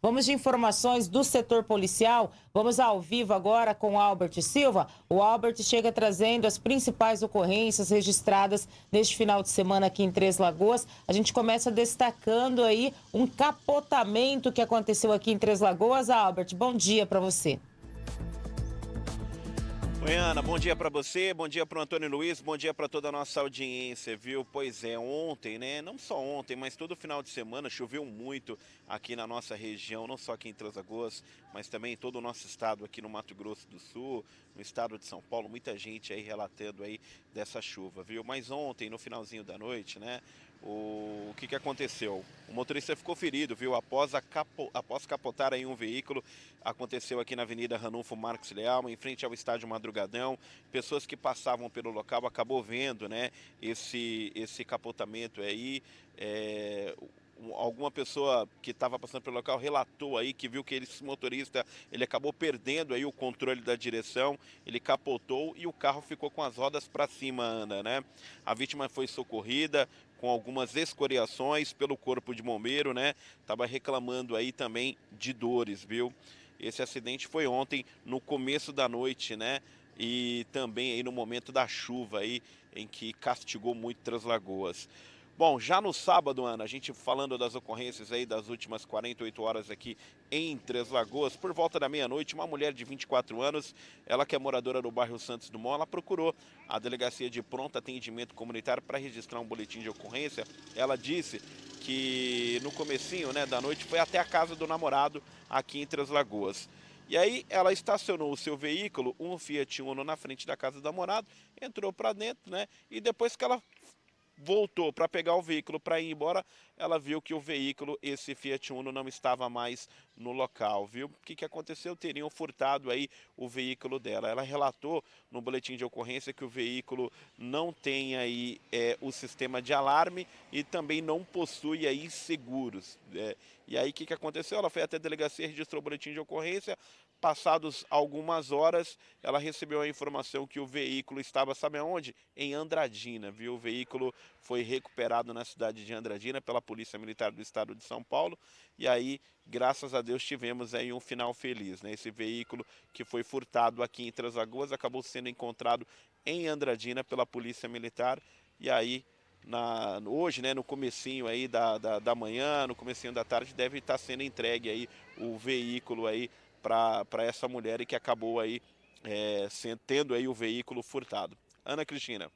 Vamos de informações do setor policial. Vamos ao vivo agora com Albert Silva. O Albert chega trazendo as principais ocorrências registradas neste final de semana aqui em Três Lagoas. A gente começa destacando aí um capotamento que aconteceu aqui em Três Lagoas. Albert, bom dia para você. Oi, Ana, bom dia para você, bom dia para o Antônio Luiz, bom dia para toda a nossa audiência, viu? Pois é, ontem, né? Não só ontem, mas todo final de semana choveu muito aqui na nossa região, não só aqui em Transagoas, mas também em todo o nosso estado aqui no Mato Grosso do Sul, no estado de São Paulo, muita gente aí relatando aí dessa chuva, viu? Mas ontem, no finalzinho da noite, né? O, que, que aconteceu? O motorista ficou ferido, viu? Após, capo... Após capotar em um veículo, aconteceu aqui na Avenida Ranulfo Marques Leal, em frente ao estádio Madrugada madrugadão, pessoas que passavam pelo local acabou vendo, né? Esse esse capotamento aí. É, alguma pessoa que estava passando pelo local relatou aí que viu que esse motorista ele acabou perdendo aí o controle da direção, ele capotou e o carro ficou com as rodas para cima, anda, né? A vítima foi socorrida com algumas escoriações pelo corpo de bombeiro, né? Tava reclamando aí também de dores, viu? Esse acidente foi ontem no começo da noite, né? e também aí no momento da chuva aí em que castigou muito Três Lagoas. Bom, já no sábado, Ana, a gente falando das ocorrências aí das últimas 48 horas aqui em Três Lagoas, por volta da meia-noite, uma mulher de 24 anos, ela que é moradora do bairro Santos Dumont, ela procurou a delegacia de pronto atendimento comunitário para registrar um boletim de ocorrência. Ela disse que no comecinho, né, da noite foi até a casa do namorado aqui em Três Lagoas. E aí ela estacionou o seu veículo, um Fiat Uno, na frente da casa da morada, entrou para dentro, né? E depois que ela voltou para pegar o veículo para ir embora, ela viu que o veículo, esse Fiat Uno, não estava mais no local, viu? O que, que aconteceu? Teriam furtado aí o veículo dela. Ela relatou no boletim de ocorrência que o veículo não tem aí é, o sistema de alarme e também não possui aí seguros. É, e aí o que, que aconteceu? Ela foi até a delegacia, registrou o boletim de ocorrência. Passados algumas horas, ela recebeu a informação que o veículo estava, sabe aonde? Em Andradina, viu? O veículo foi recuperado na cidade de Andradina pela Polícia Militar do Estado de São Paulo. E aí, graças a Deus, tivemos aí um final feliz, né? Esse veículo que foi furtado aqui em Transagoas acabou sendo encontrado em Andradina pela Polícia Militar. E aí na, hoje, né, no comecinho aí da, da, da manhã, no comecinho da tarde, deve estar tá sendo entregue aí o veículo aí para essa mulher que acabou aí é, tendo aí o veículo furtado. Ana Cristina.